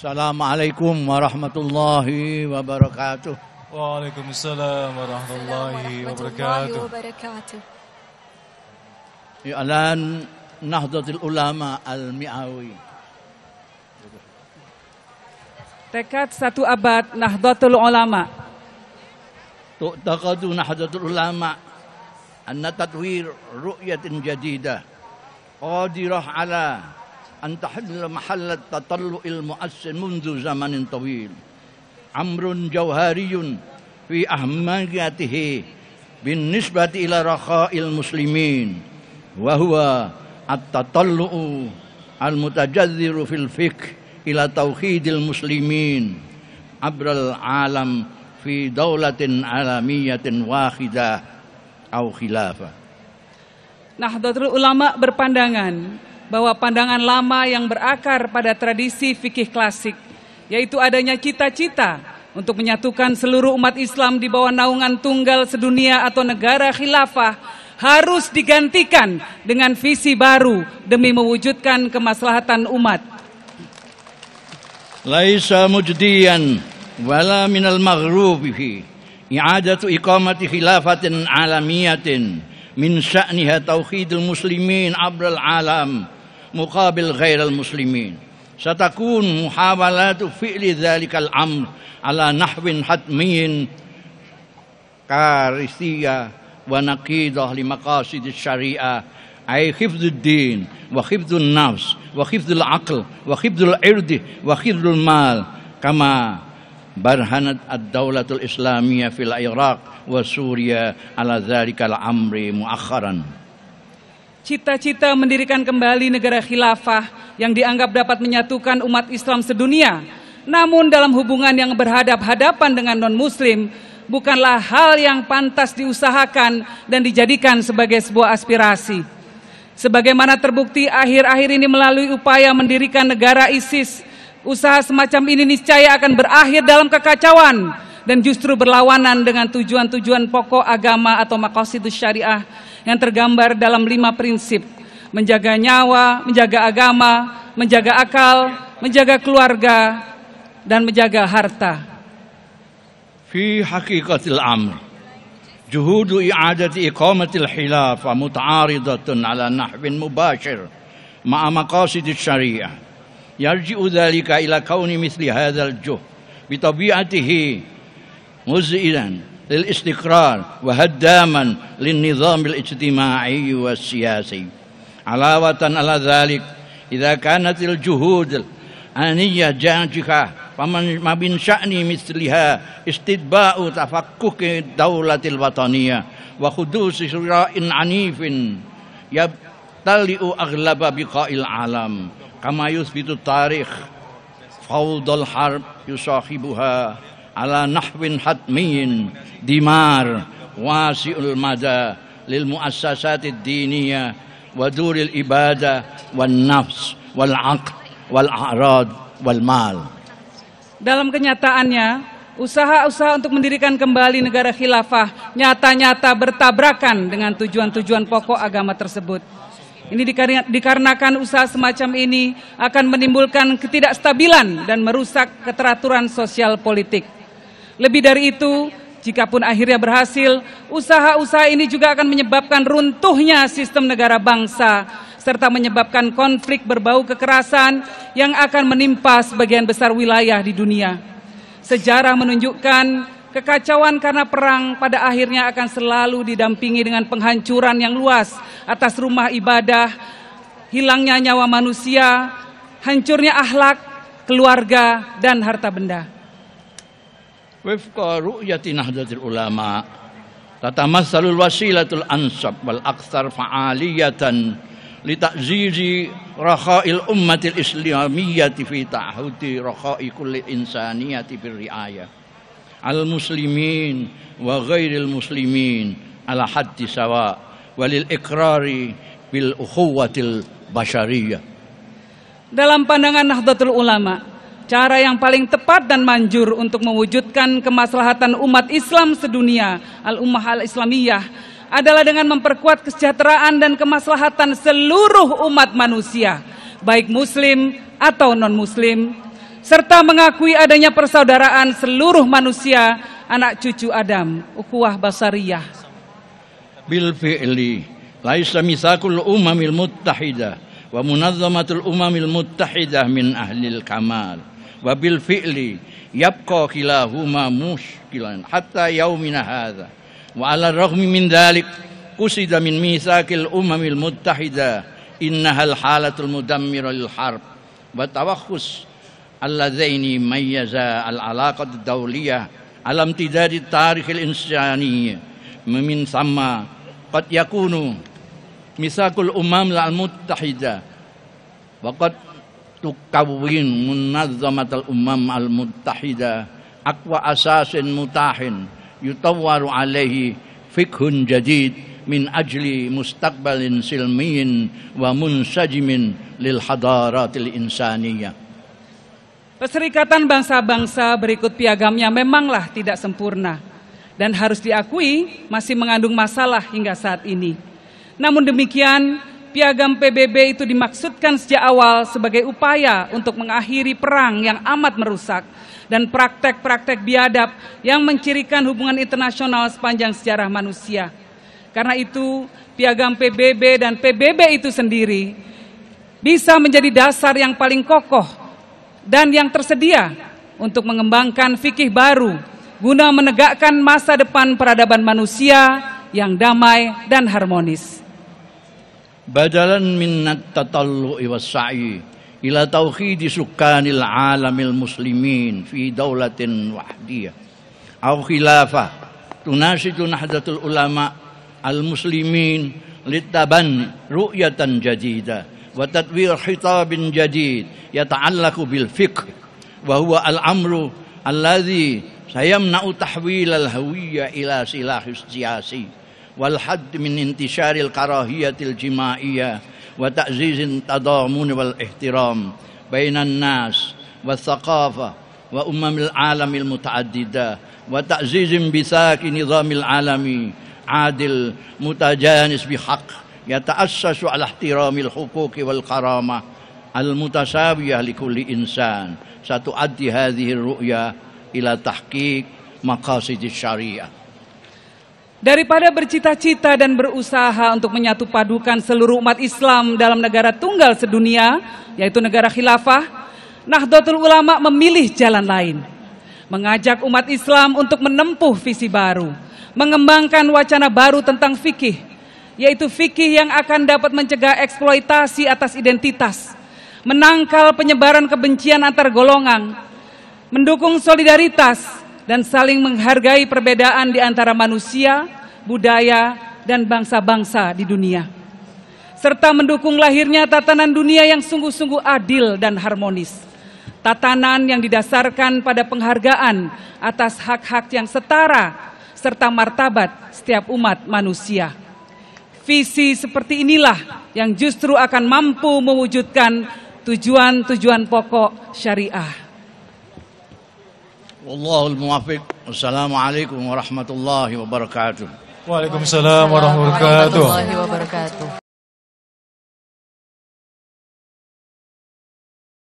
Assalamualaikum warahmatullahi wabarakatuh. Waalaikumsalam warahmatullahi wabarakatuh. I'lan Nahdlatul Ulama Al-Mi'awi. Tekad satu abad Nahdlatul Ulama. Tu'taqadu Nahdlatul Ulama anna tatwir ru'yatin jadidah qadirah ala أن تحل محل التطلع المؤسس منذ زمن طويل أمر جوهري في أهميته بالنسبة إلى رخاء المسلمين وهو التطلع المتجذر في الفكر إلى توحيد المسلمين عبر العالم في دولة عالمية واحدة أو خلافة نحضر Ulama berpandangan bahwa pandangan lama yang berakar pada tradisi fikih klasik, yaitu adanya cita-cita untuk menyatukan seluruh umat Islam di bawah naungan tunggal sedunia atau negara khilafah, harus digantikan dengan visi baru demi mewujudkan kemaslahatan umat. Laisa mujdiyan wala minal maghrubihi i'adatu iqamati khilafatin alamiyatin min sya'niha tauhidul muslimin abral alam مقابل غير المسلمين ستكون محاولات فعل ذلك الأمر على نحو حتمي كارثية ونقيضة لمقاصد الشريعة أي حفظ الدين وحفظ النفس وحفظ العقل وحفظ العرض وحفظ المال كما برهنت الدولة الإسلامية في العراق وسوريا على ذلك الأمر مؤخراً Cita-cita mendirikan kembali negara khilafah yang dianggap dapat menyatukan umat Islam sedunia, namun dalam hubungan yang berhadap-hadapan dengan non-muslim, bukanlah hal yang pantas diusahakan dan dijadikan sebagai sebuah aspirasi. Sebagaimana terbukti akhir-akhir ini melalui upaya mendirikan negara ISIS, usaha semacam ini niscaya akan berakhir dalam kekacauan dan justru berlawanan dengan tujuan-tujuan pokok agama atau makosidus syariah yang tergambar dalam lima prinsip: menjaga nyawa, menjaga agama, menjaga akal, menjaga keluarga, dan menjaga harta. Fi hakikatil amr, juhudu i'adat iqamatil khilafah muta'aridatun ala nahwin mubashir ma'a maqasid syariah. Yarji'u dhalika ila kauni mithli hadzal juh bi tabi'atihi للاستقرار وهداما للنظام الاجتماعي والسياسي علاوة على ذلك إذا كانت الجهود آنية جاجحة فمن ما من شأن مثلها استتباع تفكك الدولة الوطنية وحدوث شراء عنيف يبتلئ أغلب بقاء العالم كما يثبت التاريخ فوضى الحرب يصاحبها على نحو حتمي dimar wasiul mada lil muassasatid diniyah wa duril ibadah wan nafs wal aql wal a'rad wal mal dalam kenyataannya usaha-usaha untuk mendirikan kembali negara khilafah nyata-nyata bertabrakan dengan tujuan-tujuan pokok agama tersebut. Ini dikarenakan usaha semacam ini akan menimbulkan ketidakstabilan dan merusak keteraturan sosial politik. Lebih dari itu, Jikapun akhirnya berhasil, usaha-usaha ini juga akan menyebabkan runtuhnya sistem negara bangsa serta menyebabkan konflik berbau kekerasan yang akan menimpa sebagian besar wilayah di dunia. Sejarah menunjukkan kekacauan karena perang pada akhirnya akan selalu didampingi dengan penghancuran yang luas atas rumah ibadah, hilangnya nyawa manusia, hancurnya akhlak, keluarga, dan harta benda wifqa ru'yati nahdlatil ulama tatamassalul wasilatul ansab wal aktsar fa'aliyatan li ta'zizi rakha'il ummatil islamiyyati fi ta'hudi rakha'i kulli insaniyati bir ri'ayah al muslimin wa ghairil muslimin ala haddi sawa walil iqrari bil ukhuwatil basyariyah dalam pandangan Nahdlatul Ulama cara yang paling tepat dan manjur untuk mewujudkan kemaslahatan umat Islam sedunia, al-ummah al-islamiyah, adalah dengan memperkuat kesejahteraan dan kemaslahatan seluruh umat manusia, baik muslim atau non-muslim, serta mengakui adanya persaudaraan seluruh manusia, anak cucu Adam, ukhuwah basariyah. Bil fi'li, laisa misakul umamil muttahidah wa munazamatul umamil muttahidah min ahlil kamal. وبالفعل يبقى كلاهما مشكلا حتى يومنا هذا وعلى الرغم من ذلك قصد من ميثاق الأمم المتحدة إنها الحالة المدمرة للحرب وتوخص اللذين ميزا العلاقة الدولية على امتداد التاريخ الإنساني من ثم قد يكون ميثاق الأمم المتحدة وقد tukawin munazzamatal umam al muttahida akwa asasin mutahin yutawwaru alaihi fikhun jadid min ajli mustaqbalin silmiyin wa munsajimin lil hadaratil insaniyah Perserikatan bangsa-bangsa berikut piagamnya memanglah tidak sempurna dan harus diakui masih mengandung masalah hingga saat ini. Namun demikian, Piagam PBB itu dimaksudkan sejak awal sebagai upaya untuk mengakhiri perang yang amat merusak dan praktek-praktek biadab yang mencirikan hubungan internasional sepanjang sejarah manusia. Karena itu, piagam PBB dan PBB itu sendiri bisa menjadi dasar yang paling kokoh dan yang tersedia untuk mengembangkan fikih baru guna menegakkan masa depan peradaban manusia yang damai dan harmonis badalan minat tatallu'i was sa'i ila tauhidi sukanil alamil muslimin fi daulatin wahdiyah aw khilafah tunashidu nahdatul ulama al muslimin litaban ru'yatan jadida wa tadwir khitabin jadid yata'allaqu bil fiqh wa huwa al amru alladhi sayamna'u tahwil al hawiyya ila silahis siyasi والحد من انتشار الكراهية الجماعية وتعزيز التضامن والاحترام بين الناس والثقافة وأمم العالم المتعددة وتعزيز انبثاق نظام العالم عادل متجانس بحق يتأسس على احترام الحقوق والكرامة المتساوية لكل إنسان ستؤدي هذه الرؤية إلى تحقيق مقاصد الشريعة Daripada bercita-cita dan berusaha untuk menyatu padukan seluruh umat Islam dalam negara tunggal sedunia, yaitu negara khilafah, Nahdlatul Ulama memilih jalan lain. Mengajak umat Islam untuk menempuh visi baru, mengembangkan wacana baru tentang fikih, yaitu fikih yang akan dapat mencegah eksploitasi atas identitas, menangkal penyebaran kebencian antar golongan, mendukung solidaritas, dan saling menghargai perbedaan di antara manusia, budaya, dan bangsa-bangsa di dunia. Serta mendukung lahirnya tatanan dunia yang sungguh-sungguh adil dan harmonis. Tatanan yang didasarkan pada penghargaan atas hak-hak yang setara serta martabat setiap umat manusia. Visi seperti inilah yang justru akan mampu mewujudkan tujuan-tujuan pokok syariah Wallahul muwafiq. Wassalamualaikum warahmatullahi wabarakatuh. Waalaikumsalam warahmatullahi wabarakatuh.